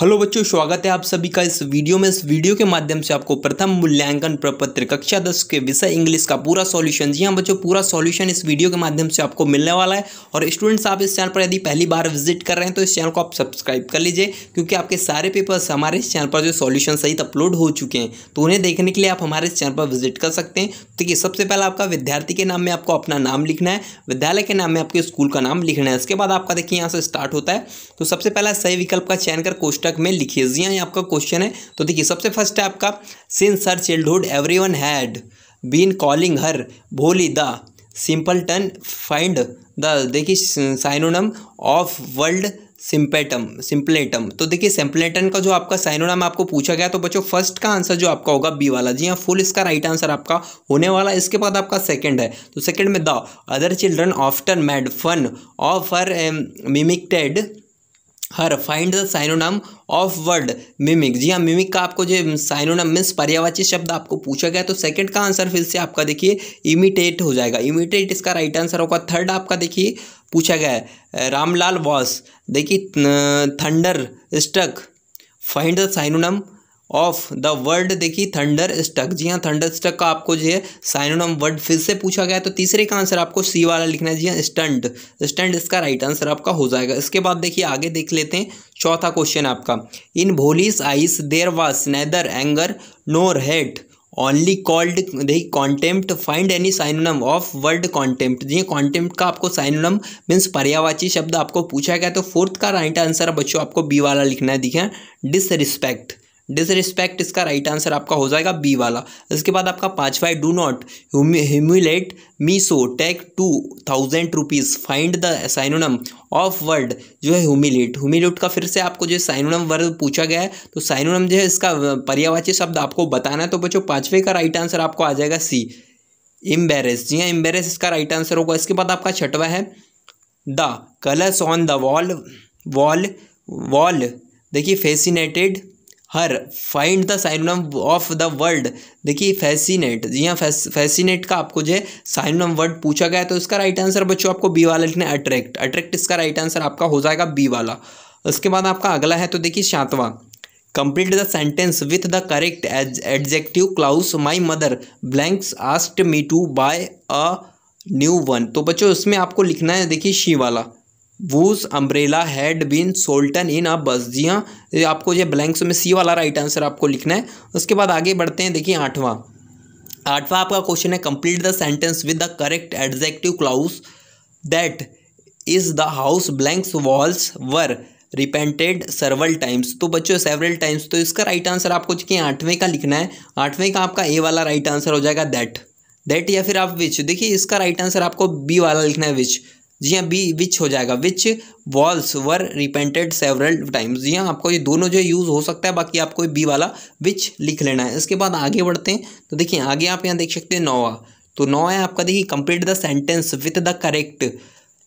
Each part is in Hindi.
हेलो बच्चों स्वागत है आप सभी का इस वीडियो में इस वीडियो के माध्यम से आपको प्रथम मूल्यांकन प्रपत्र कक्षा दस के विषय इंग्लिश का पूरा सॉल्यूशन जी हाँ बच्चों पूरा सॉल्यूशन इस वीडियो के माध्यम से आपको मिलने वाला है और स्टूडेंट्स आप इस चैनल पर यदि पहली बार विजिट कर रहे हैं तो इस चैनल को आप सब्सक्राइब कर लीजिए क्योंकि आपके सारे पेपर्स हमारे इस चैनल पर जो सॉल्यूशन सहित अपलोड हो चुके हैं तो उन्हें देखने के लिए आप हमारे इस चैनल पर विजिट कर सकते हैं तो देखिए सबसे पहले आपका विद्यार्थी के नाम में आपको अपना नाम लिखना है विद्यालय के नाम में आपके स्कूल का नाम लिखना है इसके बाद आपका देखिए यहाँ से स्टार्ट होता है तो सबसे पहला सही विकल्प का चयन कर कोष्टक तक में लिखिए लिखेजियाँ आपका क्वेश्चन है तो देखिए सबसे फर्स्ट है आपका since her childhood everyone had been calling her Bholi the simpleton find the देखिए साइनोनम ऑफ वर्ल्ड सिंपेटम सिंपलेटम तो देखिए सिंपलेटन का जो आपका साइनोनम आपको पूछा गया तो बच्चों फर्स्ट का आंसर जो आपका होगा बी वाला जी हाँ फुल इसका राइट आंसर आपका होने वाला इसके बाद आपका सेकंड है तो सेकंड में the other children often made fun of her mimicked her find the synonym of word mimic जी हाँ मिमिक का आपको जो साइनोनम मीन्स पर्यावाची शब्द आपको पूछा गया तो सेकंड का आंसर फिर से आपका देखिए इमिटेट हो जाएगा इमिटेट इसका राइट आंसर होगा थर्ड आपका देखिए पूछा गया है रामलाल वॉस देखिए thunderstruck find the synonym of the word देखिए थंडर स्टक जी हाँ थंडर स्टक का आपको जो है साइनोनम वर्ड फिर से पूछा गया है तो तीसरे का आंसर आपको सी वाला लिखना है जी हाँ स्टंट स्टंट इसका राइट आंसर आपका हो जाएगा इसके बाद देखिए आगे देख लेते हैं चौथा क्वेश्चन आपका इन भोलीस eyes there was neither anger nor hate only cold देखिए contempt find any synonym of word contempt जी कॉन्टेम्प्ट हाँ, का आपको साइनोनम मीन्स पर्यावाची शब्द आपको पूछा गया तो फोर्थ का राइट आंसर बच्चों आपको बी वाला लिखना है दिखे डिसरिस्पेक्ट डिसरिस्पेक्ट इसका राइट आंसर आपका हो जाएगा बी वाला इसके बाद आपका पाँचवा है do not humiliate me so take two thousand rupees find the synonym of word जो है ह्यूमिलेट ह्यूमिलेट का फिर से आपको जो साइनोनम वर्ड पूछा गया है तो साइनोनम जो है इसका पर्यावाची शब्द आपको बताना है तो बच्चों पाँचवें का राइट आंसर आपको आ जाएगा सी इम्बेरेस जी हाँ इम्बेरेस इसका राइट आंसर होगा इसके बाद आपका छठवा है the colours on the wall wall wall देखिए fascinated her find the synonym of the word देखिए फैसिनेट जी हाँ फैसिनेट का आपको जो है साइनम वर्ड पूछा गया तो इसका राइट आंसर बच्चों आपको बी वाला लिखना है अट्रैक्ट अट्रैक्ट इसका राइट आंसर आपका हो जाएगा बी वाला उसके बाद आपका अगला है तो देखिए सातवां complete the sentence with the correct adjective clause my mother blanks asked me to buy a new one तो बच्चों इसमें आपको लिखना है देखिए शी वाला whose umbrella had been stolen in a bus हाँ आपको ये ब्लैंक्स में सी वाला राइट आंसर आपको लिखना है उसके बाद आगे बढ़ते हैं देखिए आठवां आठवां आपका क्वेश्चन है complete the sentence with the correct adjective clause that is the house blanks walls were repainted several times तो बच्चों सेवरल टाइम्स तो इसका राइट आंसर आपको चाहिए आठवें का लिखना है आठवें का आपका ए वाला राइट आंसर हो जाएगा दैट दैट या फिर आप विच देखिए इसका राइट आंसर आपको बी वाला लिखना है विच जी हाँ बी विच हो जाएगा which walls were repainted several times जी हाँ आपको ये दोनों जो यूज़ हो सकता है बाकी आपको बी वाला विच लिख लेना है इसके बाद आगे बढ़ते हैं तो देखिए आगे आप यहाँ देख सकते हैं नोवा तो नोवा है आपका देखिए complete the sentence with the correct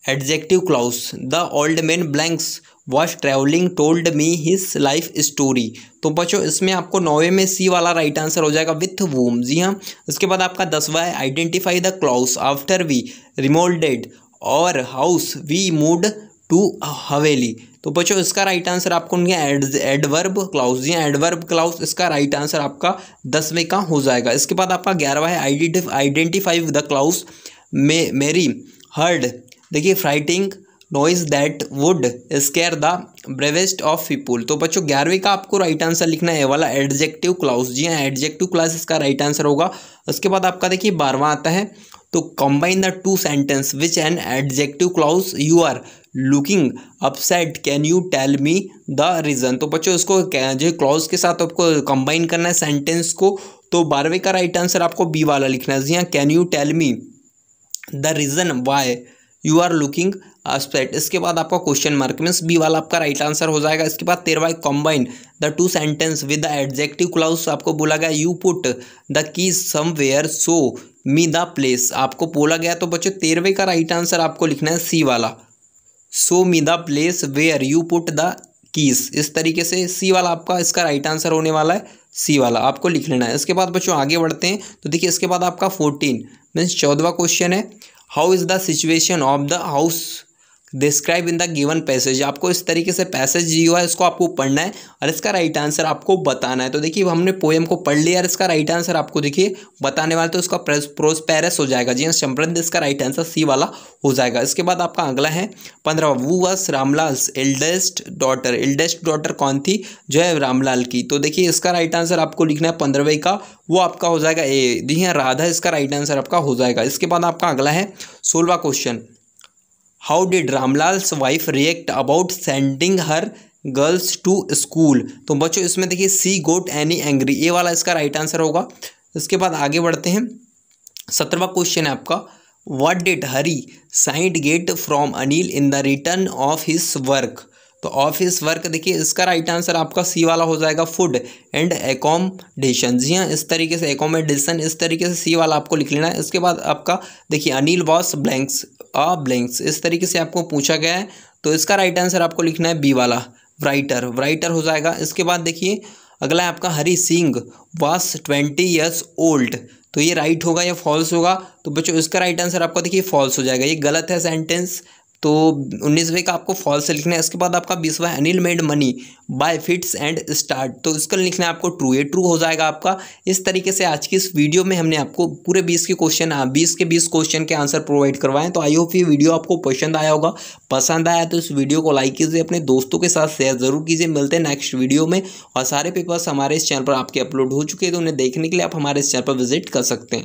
adjective clause the old man blanks was travelling told me his life story तो बच्चों इसमें आपको नौवे में सी वाला राइट आंसर हो जाएगा विथ वूम जी हाँ इसके बाद आपका दसवा है identify the clause after we remodelled our house we moved to haveli तो बच्चों इसका राइट आंसर आपको उनके एड एडवर्ब क्लाउस या एडवर्ब क्लाउस इसका राइट आंसर आपका दसवें का हो जाएगा इसके बाद आपका ग्यारहवा है identify the Klaus may Mary heard देखिए frightening noise that would scare the bravest of people तो बच्चों ग्यारहवीं का आपको राइट आंसर लिखना है वाला एडजेक्टिव क्लाउस जी हाँ एडजेक्टिव क्लास इसका राइट आंसर होगा उसके बाद आपका देखिए बारहवा आता है तो combine the two sentence which an adjective clause you are looking upset can you tell me the reason तो बच्चों इसको जो क्लॉज के साथ आपको कंबाइन करना है सेंटेंस को तो बारहवें का राइट आंसर आपको बी वाला लिखना है जी हाँ can you tell me the reason why you are looking upset uh, इसके बाद आपका क्वेश्चन मार्क मीन्स बी वाला आपका राइट आंसर हो जाएगा इसके बाद तेरवा combine the two sentence with the adjective clause आपको बोला गया you put the key somewhere show me the place आपको बोला गया तो बच्चों तेरहवे का राइट आंसर आपको लिखना है सी वाला show me the place where you put the keys इस तरीके से सी वाला आपका इसका राइट आंसर होने वाला है सी वाला आपको लिख लेना है इसके बाद बच्चों आगे बढ़ते हैं तो देखिए इसके बाद आपका फोर्टीन मीन्स चौदवा क्वेश्चन है how is the situation of the house describe in the given passage आपको इस तरीके से पैसेज दिया है इसको आपको पढ़ना है और इसका राइट आंसर आपको बताना है तो देखिए हमने पोएम को पढ़ लिया और इसका राइट आंसर आपको देखिए बताने वाला तो इसका प्रोस्पेरस हो जाएगा जी हाँ इसका राइट आंसर सी वाला हो जाएगा इसके बाद आपका अगला है पंद्रह वो was Ramlal eldest daughter eldest daughter कौन थी जो है रामलाल की तो देखिए इसका राइट आंसर आपको लिखना है पंद्रहवें का वो आपका हो जाएगा ए जी हाँ राधा इसका राइट आंसर आपका हो जाएगा इसके बाद आपका अगला है सोलवा question how did Ramlal's wife react about sending her girls to school तो बच्चों इसमें देखिए सी गोट एनी एंग्री ये वाला इसका राइट आंसर होगा इसके बाद आगे बढ़ते हैं सत्रहवा क्वेश्चन है आपका what did Hari side get from Anil in the return of his work तो ऑफ हिस वर्क देखिए इसका राइट आंसर आपका सी वाला हो जाएगा फूड एंड एकोमडेशन जी हाँ इस तरीके से एकोमोडेशन इस तरीके से सी वाला आपको लिख लेना है इसके बाद आपका देखिए Anil was blanks a blanks इस तरीके से आपको पूछा गया है तो इसका राइट आंसर आपको लिखना है बी वाला राइटर राइटर हो जाएगा इसके बाद देखिए अगला है आपका हरी सिंह वास ट्वेंटी ईयर्स ओल्ड तो ये राइट होगा या फॉल्स होगा तो बच्चों इसका राइट आंसर आपको देखिए फॉल्स हो जाएगा ये गलत है सेंटेंस तो उन्नीसवें का आपको फॉल्स लिखना है इसके बाद आपका बीसवा Anil made money by fits and start तो इसका लिखना है आपको ट्रू ये ट्रू हो जाएगा आपका इस तरीके से आज की इस वीडियो में हमने आपको पूरे बीस के क्वेश्चन हाँ, बीस के बीस क्वेश्चन के आंसर प्रोवाइड करवाएं तो आई होप ये वीडियो आपको पसंद आया होगा पसंद आया तो इस वीडियो को लाइक कीजिए अपने दोस्तों के साथ शेयर जरूर कीजिए मिलते हैं नेक्स्ट वीडियो में और सारे पेपर्स हमारे इस चैनल पर आपके अपलोड हो चुके हैं तो उन्हें देखने के लिए आप हमारे इस चैनल पर विजिट कर सकते हैं